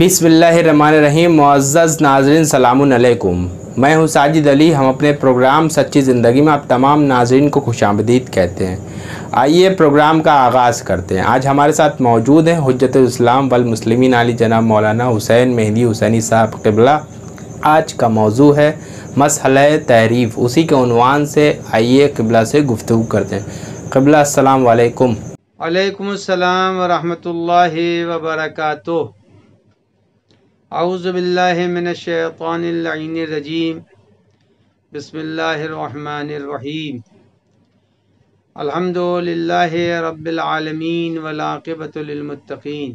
बिसमीम मुआज़ नाजरन सलामकुम मैं हूँ साजिद अली हम अपने प्रोग्राम सच्ची ज़िंदगी में आप तमाम नाजरन को खुश आमदीद कहते हैं आइए प्रोग्राम का आगाज़ करते हैं आज हमारे साथ मौजूद हैं हजरत इस्लाम वल मुस्लिमीन अली जना मौलाना हुसैन मेहदी हुसैनी साहब कबला आज का मौजू है मसल तहरीफ उसी के अनवान से आइए कबला से गुफ्तु करते हैं कबला अल्लाम वालेकुम वालेकुम अस्सलाम आउज़बिल्लिनशैतरजीम बसमीम अलहमदिल्ला रबालमीन वलाक़बतमतकीन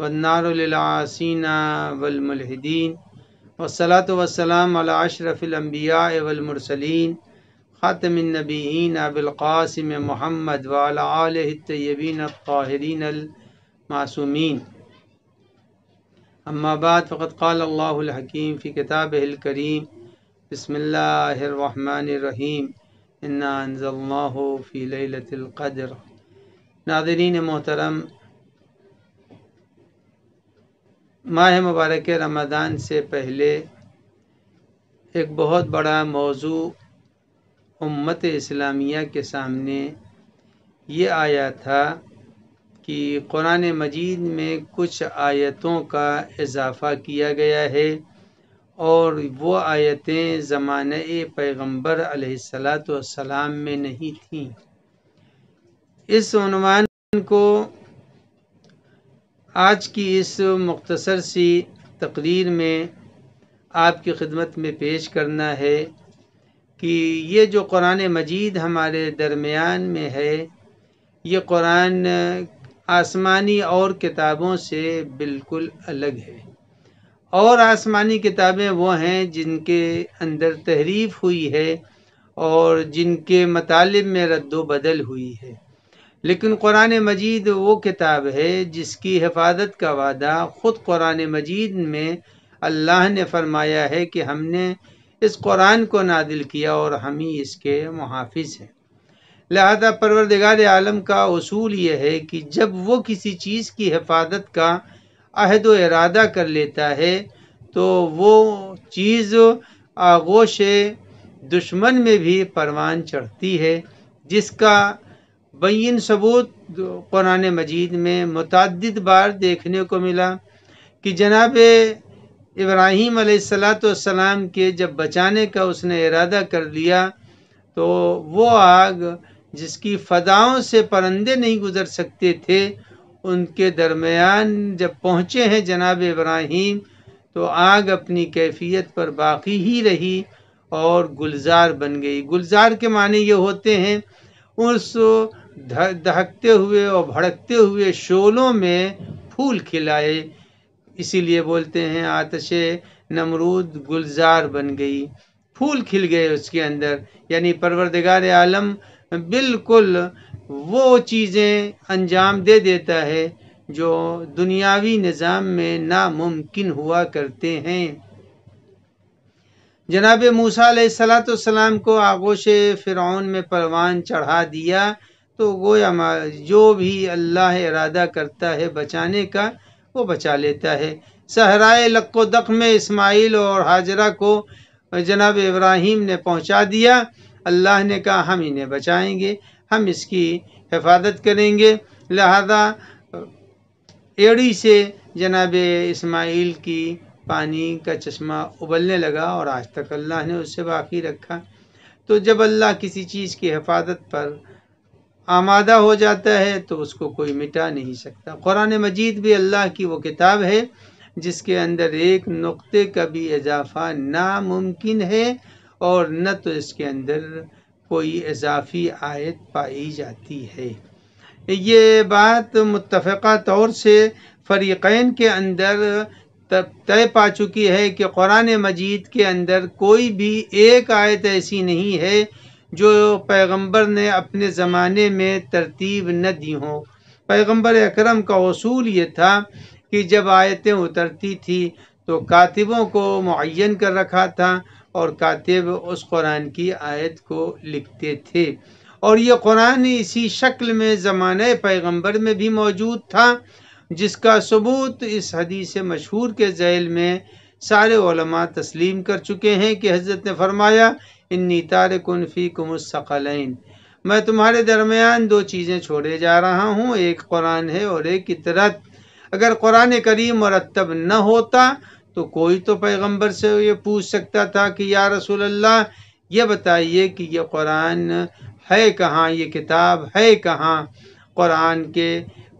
वनारसिन वलमलहदीन वसलात वसलाम अलाशरफिलम्बिया वलमरसलिन ख़ातमिनबीन अबिलक़ासम महमद वालतबीन ताहरीन मासूमीन अम्माबाद फ़कत क़ालहकीम फ़ी किताब करीम बसमीम फ़ी लतिलक़द्र नादरीन मोहतरम माह मुबारक रमज़ान से पहले एक बहुत बड़ा मौजू उम्मत इस्लामिया के सामने ये आया था कि कुरान मजीद में कुछ आयतों का इजाफ़ा किया गया है और वो आयतें ज़मान पैगम्बर सलाम में नहीं थीं इस अनुमान को आज की इस मुख्तसर सी तकरीर में आपकी खिदमत में पेश करना है कि ये जो कुरान मजीद हमारे दरमियान में है ये कुरान आसमानी और किताबों से बिल्कुल अलग है और आसमानी किताबें वो हैं जिनके अंदर तहरीफ हुई है और जिनके मतलब में रद्दबदल बदल हुई है लेकिन कुरान मजीद वो किताब है जिसकी हिफाजत का वादा ख़ुद कुरान मजीद में अल्लाह ने फरमाया है कि हमने इस कुरान को नादिल किया और हम ही इसके मुहाफ़ हैं लिहाजा परवरदगार आलम का असूल यह है कि जब वो किसी चीज़ की हिफाजत का अहद व इरादा कर लेता है तो वो चीज़ आगोश दुश्मन में भी परवान चढ़ती है जिसका बीन सबूत कुरान मजीद में मतद बार देखने को मिला कि जनाब इब्राहीम सलाम के जब बचाने का उसने इरादा कर लिया तो वो आग जिसकी फ़दाओं से परंदे नहीं गुजर सकते थे उनके दरमियान जब पहुँचे हैं जनाब इब्राहिम तो आग अपनी कैफियत पर बाकी ही रही और गुलजार बन गई गुलजार के माने ये होते हैं उस दहकते हुए और भड़कते हुए शोलों में फूल खिलाए इसीलिए बोलते हैं आतश नमरूद गुलजार बन गई फूल खिल गए उसके अंदर यानी परवरदगार आलम बिल्कुल वो चीज़ें अंजाम दे देता है जो दुनियावी निज़ाम में नामुमकिन हुआ करते हैं जनाब मूसा सलाम को आगोश फ़िरौन में परवान चढ़ा दिया तो गोया जो भी अल्लाह इरादा करता है बचाने का वो बचा लेता है सहराए लक्को दख में इस्माइल और हाजरा को जनाब इब्राहिम ने पहुंचा दिया अल्लाह ने कहा हम इन्हें बचाएंगे हम इसकी हिफाजत करेंगे लिहाजा एड़ी से जनाब इस्माइल की पानी का चश्मा उबलने लगा और आज तक अल्लाह ने उससे बाकी रखा तो जब अल्लाह किसी चीज़ की हिफाजत पर आमादा हो जाता है तो उसको कोई मिटा नहीं सकता क़ुरान मजीद भी अल्लाह की वो किताब है जिसके अंदर एक नुक्ते का भी इजाफा नामुमकिन है और न तो इसके अंदर कोई इजाफी आयत पाई जाती है ये बात मुतफ़ा तौर से फ़रीक़ैन के अंदर तब तय पा चुकी है कि कुरान मजीद के अंदर कोई भी एक आयत ऐसी नहीं है जो पैगंबर ने अपने ज़माने में तरतीब न दी हो पैगंबर अकरम का असूल ये था कि जब आयतें उतरती थी तो कातिबों को मुन कर रखा था और कातिब उस कुरान की आयत को लिखते थे और ये कुरान इसी शक्ल में ज़मान पैगंबर में भी मौजूद था जिसका सबूत इस हदीस मशहूर के जैल में सारे ओलमा तस्लीम कर चुके हैं कि हज़रत ने फरमाया इन्नी तार कनफ़ी कुमसकलैन मैं तुम्हारे दरमियान दो चीज़ें छोड़े जा रहा हूँ एक कुरान है और एक इतरत अगर कुरान करीम मरतब न होता तो कोई तो पैगंबर से ये पूछ सकता था कि या रसूल अल्लाह ये बताइए कि ये कुरान है कहाँ ये किताब है कहाँ कुरान के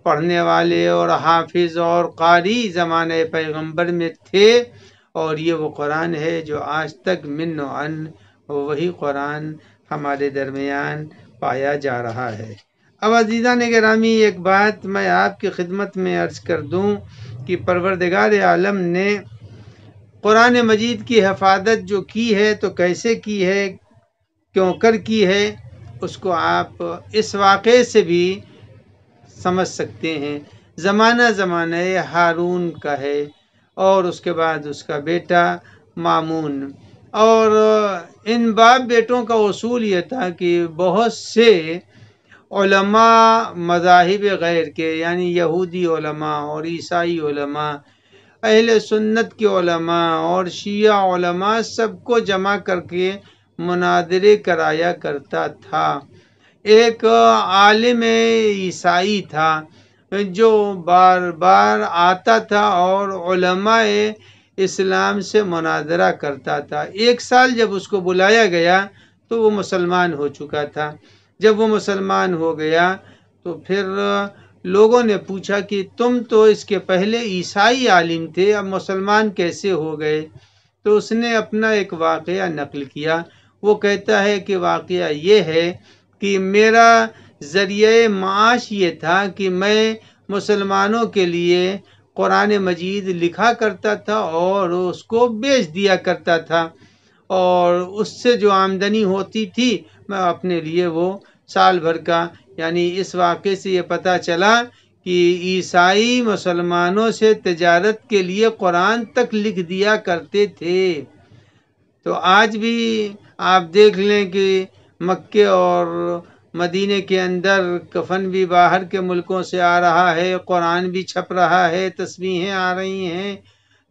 पढ़ने वाले और हाफिज और कारी ज़मान पैगंबर में थे और ये वो कुरान है जो आज तक मिन अन वही कुरान हमारे दरमियान पाया जा रहा है अब अजीज़ा ने ग्रामी एक बात मैं आपकी खिदमत में अर्ज़ कर दूँ कि परवरदगार आलम ने कुरान मजीद की हफादत जो की है तो कैसे की है क्यों कर की है उसको आप इस वाक़े से भी समझ सकते हैं ज़माना ज़माना हारून का है और उसके बाद उसका बेटा मामून और इन बाप बेटों का असूल यह था कि बहुत से मज़ाहिब गैर के यानी यहूदी और ईसाई अहल सुन्नत के और शिया सबको जमा करके मुनादरे कराया करता था एक आलिम ईसाई था जो बार बार आता था और इस्लाम से मुनादरा करता था एक साल जब उसको बुलाया गया तो वो मुसलमान हो चुका था जब वो मुसलमान हो गया तो फिर लोगों ने पूछा कि तुम तो इसके पहले ईसाई आलिम थे अब मुसलमान कैसे हो गए तो उसने अपना एक वाक़ नकल किया वो कहता है कि वाक़ ये है कि मेरा ज़रिए माश ये था कि मैं मुसलमानों के लिए कुरान मजीद लिखा करता था और उसको बेच दिया करता था और उससे जो आमदनी होती थी मैं अपने लिए वो साल भर का यानी इस वाक़े से ये पता चला कि ईसाई मुसलमानों से तजारत के लिए कुरान तक लिख दिया करते थे तो आज भी आप देख लें कि मक्के और मदीने के अंदर कफन भी बाहर के मुल्कों से आ रहा है कुरान भी छप रहा है तस्वीरें आ रही हैं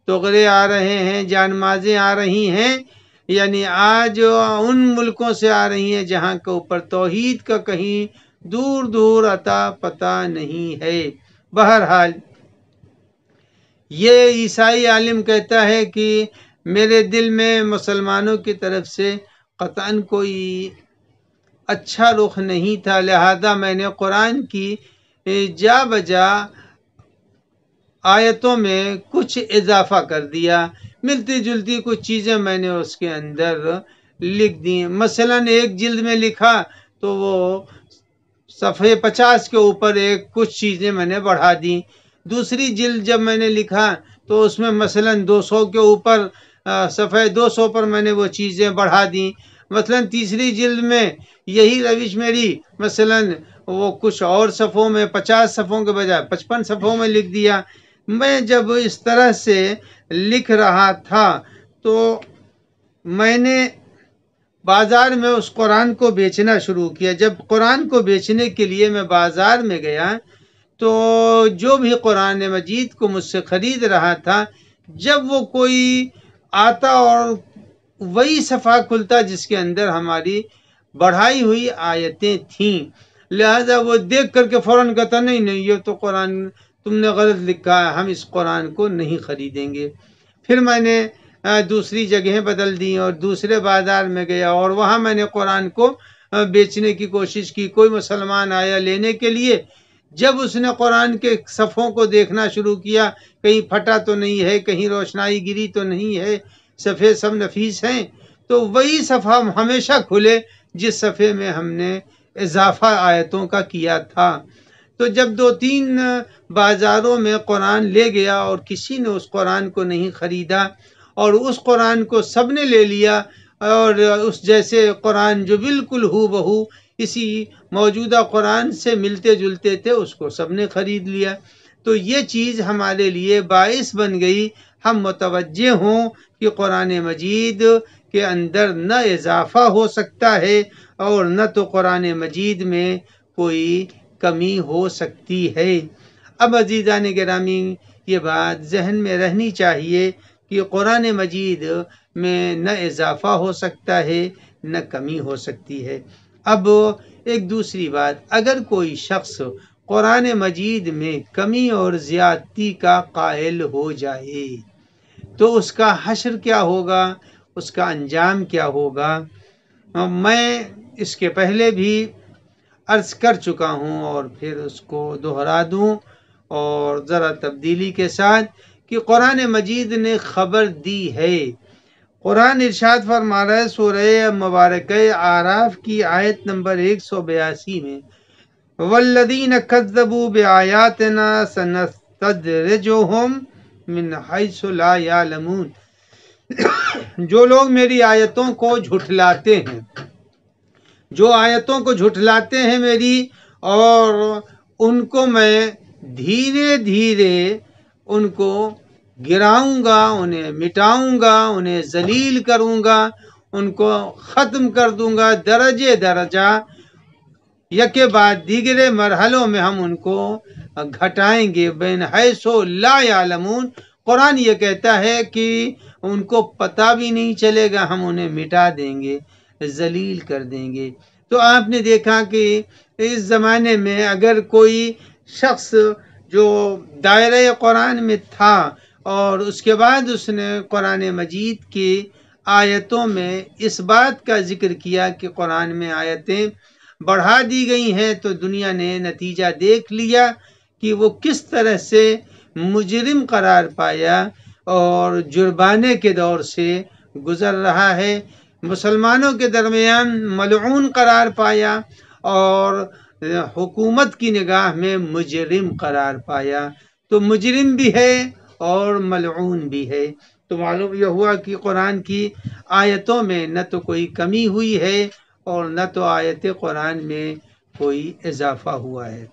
तोगरे आ रहे हैं जानमाजें आ रही हैं यानी आज उन मुल्कों से आ रही हैं जहाँ के ऊपर तोहीद का कहीं दूर दूर अता पता नहीं है बहरहाल ये ईसाई आलिम कहता है कि मेरे दिल में मुसलमानों की तरफ से कतान कोई अच्छा रुख नहीं था लिहाजा मैंने कुरान की जा बजा आयतों में कुछ इजाफा कर दिया मिलती जुलती कुछ चीज़ें मैंने उसके अंदर लिख दी मसलन एक जिल्द में लिखा तो वो सफ़े पचास के ऊपर एक कुछ चीज़ें मैंने बढ़ा दी दूसरी जिल्द जब मैंने लिखा तो उसमें मसलन 200 के ऊपर सफ़े 200 पर मैंने वो चीज़ें बढ़ा दी मसलन तीसरी जिल्द में यही रविश मेरी मसलन वो कुछ और सफ़ों में पचास सफ़ों के बजाय पचपन सफ़ों में लिख दिया मैं जब इस तरह से लिख रहा था तो मैंने बाज़ार में उस कुरान को बेचना शुरू किया जब कुरान को बेचने के लिए मैं बाज़ार में गया तो जो भी कुरान मजीद को मुझसे ख़रीद रहा था जब वो कोई आता और वही सफ़ा खुलता जिसके अंदर हमारी बढ़ाई हुई आयतें थीं लिहाजा वो देख करके फ़ौर कहता नहीं नहीं ये तो कुरान तुमने गलत लिखा है हम इस कुरान को नहीं ख़रीदेंगे फिर मैंने दूसरी जगहें बदल दी और दूसरे बाजार में गया और वहाँ मैंने कुरान को बेचने की कोशिश की कोई मुसलमान आया लेने के लिए जब उसने कुरान के सफ़ों को देखना शुरू किया कहीं फटा तो नहीं है कहीं रोशनाई गिरी तो नहीं है सफ़े सब नफीस हैं तो वही सफ़ा हमेशा खुले जिस सफ़े में हमने इजाफा आयतों का किया था तो जब दो तीन बाज़ारों में कुरान ले गया और किसी ने उस कुरान को नहीं ख़रीदा और उस कुरान को सब ने ले लिया और उस जैसे कुरान जो बिल्कुल हु बहू इसी मौजूदा कुरान से मिलते जुलते थे उसको सब ने ख़रीद लिया तो ये चीज़ हमारे लिए बायस बन गई हम मुतवजह हों कि कुरान मजीद के अंदर न इजाफा हो सकता है और न तो कुरान मजीद में कोई कमी हो सकती है अब अजीज़ा ने ग्रामीण ये बात जहन में रहनी चाहिए कि कुरान मजीद में न इजाफा हो सकता है न कमी हो सकती है अब एक दूसरी बात अगर कोई शख्स कुरान मजीद में कमी और ज़्यादती का कायल हो जाए तो उसका हशर क्या होगा उसका अंजाम क्या होगा मैं इसके पहले भी अर्ज़ कर चुका हूँ और फिर उसको दोहरा दूँ और ज़रा तब्दीली के साथ कि कुरान मजीद ने खबर दी है कुरान इरशाद फरमा रहा है सूरह मुबारक आराफ की आयत नंबर एक सौ बयासी में वल्लदीन कज़बू बआयातना सनस्तदरिजुहुम मिन हैसु ला यालमून जो लोग मेरी आयतों को झुठलाते हैं जो आयतों को झुठलाते हैं मेरी और उनको मैं धीरे धीरे उनको गिराऊंगा उन्हें मिटाऊंगा उन्हें जलील करूंगा उनको ख़त्म कर दूंगा दरजे दरजा यके बाद दीगरे मरहलों में हम उनको घटाएंगे बेन हैसो ला कुरान ये कहता है कि उनको पता भी नहीं चलेगा हम उन्हें मिटा देंगे जलील कर देंगे तो आपने देखा कि इस ज़माने में अगर कोई शख्स जो दायरे कुरान में था और उसके बाद उसने कुरान मजीद की आयतों में इस बात का जिक्र किया कि कुरान में आयतें बढ़ा दी गई हैं तो दुनिया ने नतीजा देख लिया कि वो किस तरह से मुजरिम करार पाया और जुर्माने के दौर से गुज़र रहा है मुसलमानों के दरमियान मलून करार पाया और हुकूमत की निगाह में मुजरिम करार पाया तो मुजरिम भी है और मलून भी है तो मालूम यह हुआ कि कुरान की आयतों में न तो कोई कमी हुई है और न तो आयत कुरान में कोई इजाफा हुआ है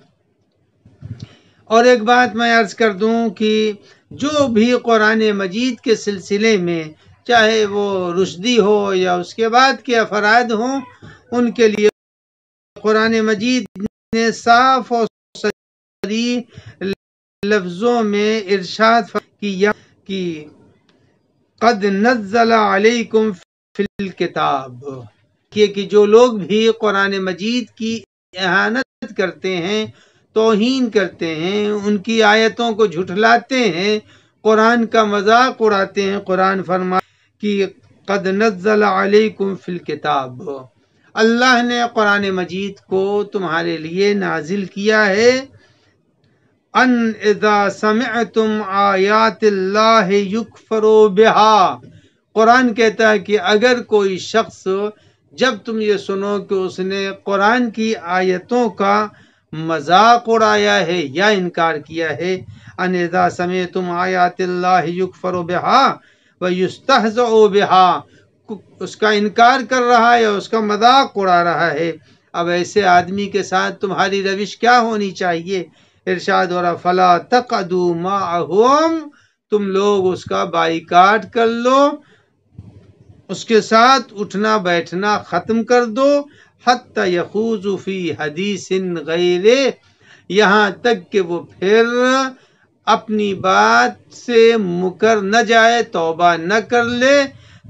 और एक बात मैं अर्ज़ कर दूं कि जो भी कुरान मजीद के सिलसिले में चाहे वो रुशदी हो या उसके बाद के अफराद हों उनके लिए कुरान मजीद ने साफ और सरी लफ्जों में इर्शाद किया कि कद नज़लाकुम फिल किताब कि, कि जो लोग भी कुरान मजीद की एहानत करते हैं तोहीन करते हैं उनकी आयतों को झुठलाते हैं कुरान का मजाक उड़ाते हैं कुरान फरमा कि कद नज़लाकुम फिल किताब अल्लाह ने कुरान मजीद को तुम्हारे लिए नाजिल किया है अन इदा समय तुम आयात फरो बिहा कुरान कहता है कि अगर कोई शख्स जब तुम ये सुनो कि उसने कुरान की आयतों का मजाक उड़ाया है या इनकार किया है अनदा समय तुम आयात युकफरो बिहा व ओ बिहा उसका इनकार कर रहा है उसका मजाक उड़ा रहा है अब ऐसे आदमी के साथ तुम्हारी रविश क्या होनी चाहिए इरशाद और फला तक अदूम तुम लोग उसका बाईकाट कर लो उसके साथ उठना बैठना ख़त्म कर दो हत यकूजफ़ी हदीस गैरे यहाँ तक कि वो फिर अपनी बात से मुकर न जाए तोबा न कर ले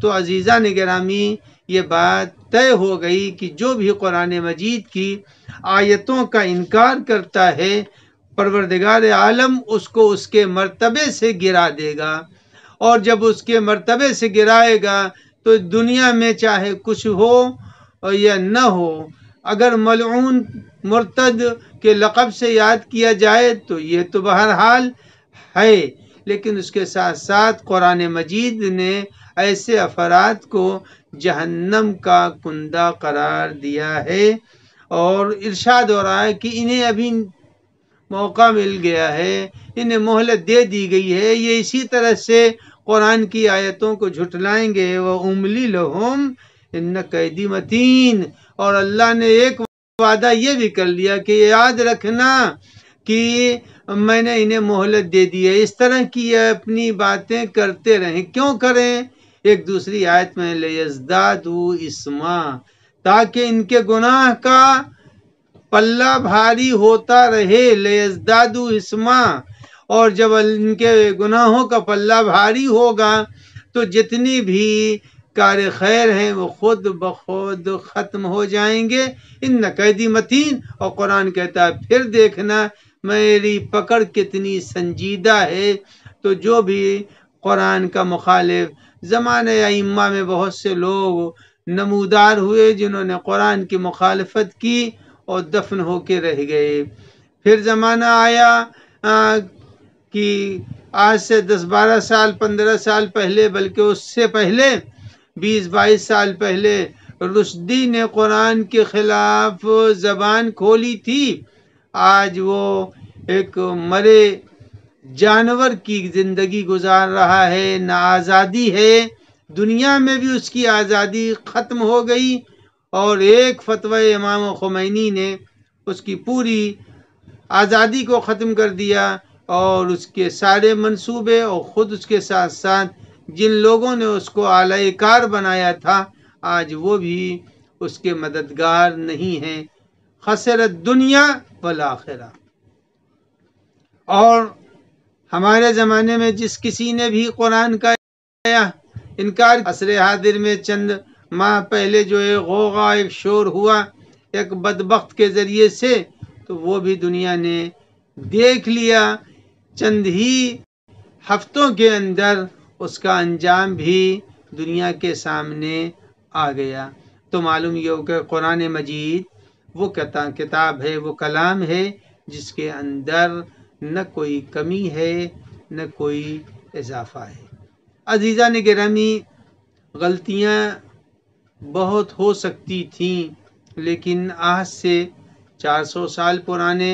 तो अजीज़ा निगरामी ये बात तय हो गई कि जो भी कुरान मजीद की आयतों का इनकार करता है परवरदगार आलम उसको उसके मरतबे से गिरा देगा और जब उसके मरतबे से गिराएगा तो दुनिया में चाहे कुछ हो या न हो अगर मलून मरतद के लक़ब से याद किया जाए तो ये तो बहरहाल है लेकिन उसके साथ साथ कुरान मजीद ने ऐसे अफराद को जहन्नम का कुंदा करार दिया है और इर्शाद हो रहा है कि इन्हें अभी मौका मिल गया है इन्हें मोहलत दे दी गई है ये इसी तरह से कुरान की आयतों को झुटलाएंगे व उमली लहम इन कैदी मतीन और अल्लाह ने एक वादा ये भी कर लिया कि याद रखना कि मैंने इन्हें मोहलत दे दी है इस तरह की अपनी बातें करते रहें क्यों करें एक दूसरी आयत में लयजदादू इसमा ताकि इनके गुनाह का पल्ला भारी होता रहे लयजदादू इसमा और जब इनके गुनाहों का पल्ला भारी होगा तो जितनी भी कार खैर हैं वो खुद ब खुद ख़त्म हो जाएंगे इन नकैदी मतीन और कुरान कहता है फिर देखना मेरी पकड़ कितनी संजीदा है तो जो भी कुरान का मुखालिफ जमाने इम्मा में बहुत से लोग नमूदार हुए जिन्होंने कुरान की मुखालफत की और दफन होके रह गए फिर ज़माना आया आ, कि आज से दस बारह साल पंद्रह साल पहले बल्कि उससे पहले बीस बाईस साल पहले रुशदी ने कुरान के ख़िलाफ़ ज़बान खोली थी आज वो एक मरे जानवर की जिंदगी गुजार रहा है ना आज़ादी है दुनिया में भी उसकी आज़ादी ख़त्म हो गई और एक फतवा इमाम खुमैनी ने उसकी पूरी आज़ादी को ख़त्म कर दिया और उसके सारे मंसूबे और ख़ुद उसके साथ साथ जिन लोगों ने उसको आलाकार बनाया था आज वो भी उसके मददगार नहीं हैं खसरत दुनिया वल आखिरा और हमारे ज़माने में जिस किसी ने भी कुरान का इनकार असर हादिर में चंद माह पहले जो एक गोगा एक शोर हुआ एक बदबक के ज़रिए से तो वो भी दुनिया ने देख लिया चंद ही हफ्तों के अंदर उसका अंजाम भी दुनिया के सामने आ गया तो मालूम ये हो कि कुरान मजीद वो किताब है वो कलाम है जिसके अंदर न कोई कमी है न कोई इजाफा है अजीज़ा ने गिरामी गलतियाँ बहुत हो सकती थीं लेकिन आज से 400 साल पुराने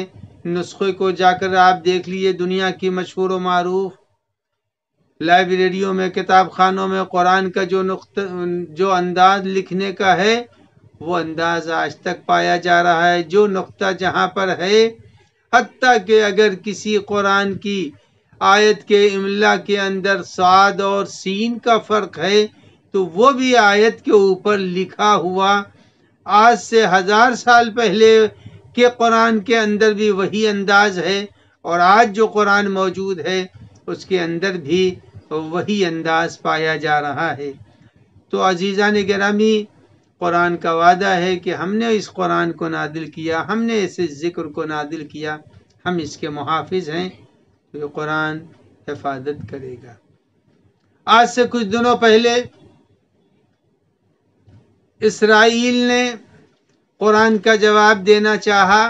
नुस्खे को जाकर आप देख लिए दुनिया की मशहूर वरूफ़ मरूफ लाइब्रेरियों में किताब खानों में कुरान का जो नुक्त जो अंदाज लिखने का है वो अंदाज आज तक पाया जा रहा है जो नुक्ता जहाँ पर है हती कि अगर किसी कुरान की आयत के इमला के अंदर साद और सीन का फ़र्क है तो वो भी आयत के ऊपर लिखा हुआ आज से हज़ार साल पहले के कुरान के अंदर भी वही अंदाज है और आज जो कुरान मौजूद है उसके अंदर भी वही अंदाज पाया जा रहा है तो अजीज़ा ने गिरामी कुरान का वादा है कि हमने इस कुरान को नादिल किया हमने इस ज़िक्र को नादिल किया हम इसके मुहाफ़ हैं तो ये कुरान हिफाजत करेगा आज से कुछ दिनों पहले इसराइल ने कुरान का जवाब देना चाहा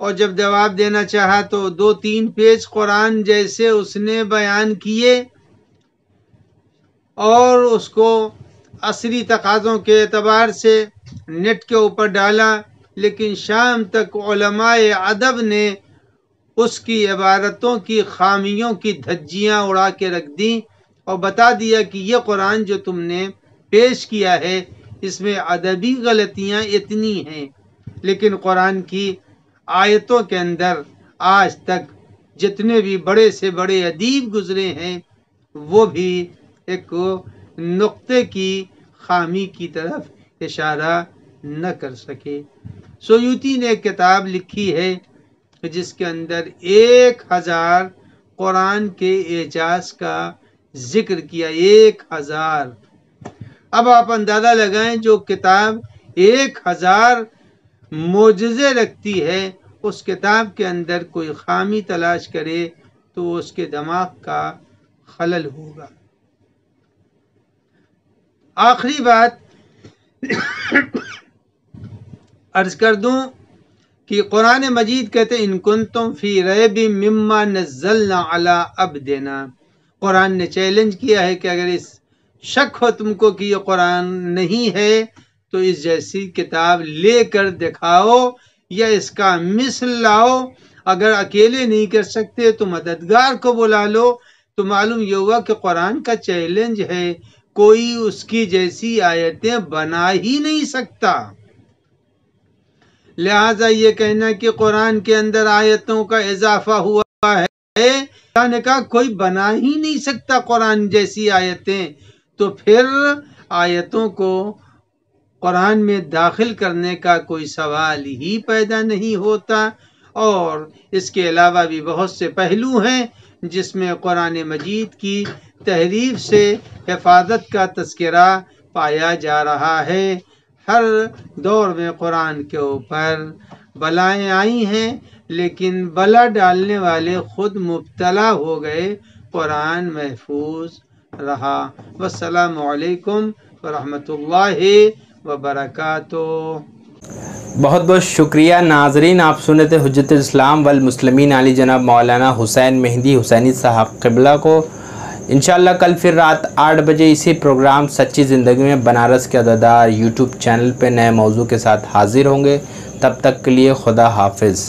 और जब जवाब देना चाहा तो दो तीन पेज कुरान जैसे उसने बयान किए और उसको असली तकाज़ों के अतबार से नेट के ऊपर डाला लेकिन शाम तक अदब ने उसकी इबारतों की खामियों की धज्जियां उड़ा के रख दी और बता दिया कि यह कुरान जो तुमने पेश किया है इसमें अदबी गलतियां इतनी हैं लेकिन कुरान की आयतों के अंदर आज तक जितने भी बड़े से बड़े अदीब गुजरे हैं वो भी एक नुक्ते की खामी की तरफ इशारा न कर सके सोयूती ने किताब लिखी है जिसके अंदर एक हज़ार कुरान के एजाज का जिक्र किया एक हज़ार अब आप अंदाज़ा लगाएं जो किताब एक हज़ार मोजे रखती है उस किताब के अंदर कोई खामी तलाश करे तो उसके दिमाग का खलल होगा आखिरी बात अर्ज कर दूं कि कुरान मजीद कहते इनकुन तुम फ़ी भी मम्मा नज़लना अला अब देना कुरान ने चैलेंज किया है कि अगर इस शक हो तुमको कि ये कुरान नहीं है तो इस जैसी किताब ले कर दिखाओ या इसका मिसल लाओ अगर अकेले नहीं कर सकते तो मददगार को बुला लो तो मालूम ये हुआ कि कुरान का चैलेंज है कोई उसकी जैसी आयतें बना ही नहीं सकता लिहाजा ये कहना कि कुरान के अंदर आयतों का इजाफा हुआ है का कोई बना ही नहीं सकता कुरान जैसी आयतें तो फिर आयतों को कुरान में दाखिल करने का कोई सवाल ही पैदा नहीं होता और इसके अलावा भी बहुत से पहलू हैं जिसमें कुरान मजीद की तहरीफ से हिफाजत का तस्करा पाया जा रहा है हर दौर में कुरान के ऊपर बलाएं आई हैं लेकिन बला डालने वाले खुद मुबतला हो गए कुरान महफूज रहा वालेकुम वरहमतुल्लाहि व बहुत बहुत शुक्रिया नाजरीन आप सुने थे हजरत इस्लाम वल मुसलमिन अली जनाब मौलाना हुसैन मेहंदी हुसैनी साहब कबला को इनशाला कल फिर रात आठ बजे इसी प्रोग्राम सच्ची ज़िंदगी में बनारस के अदादार यूट्यूब चैनल पर नए मौजू के साथ हाजिर होंगे तब तक के लिए खुदा हाफिज़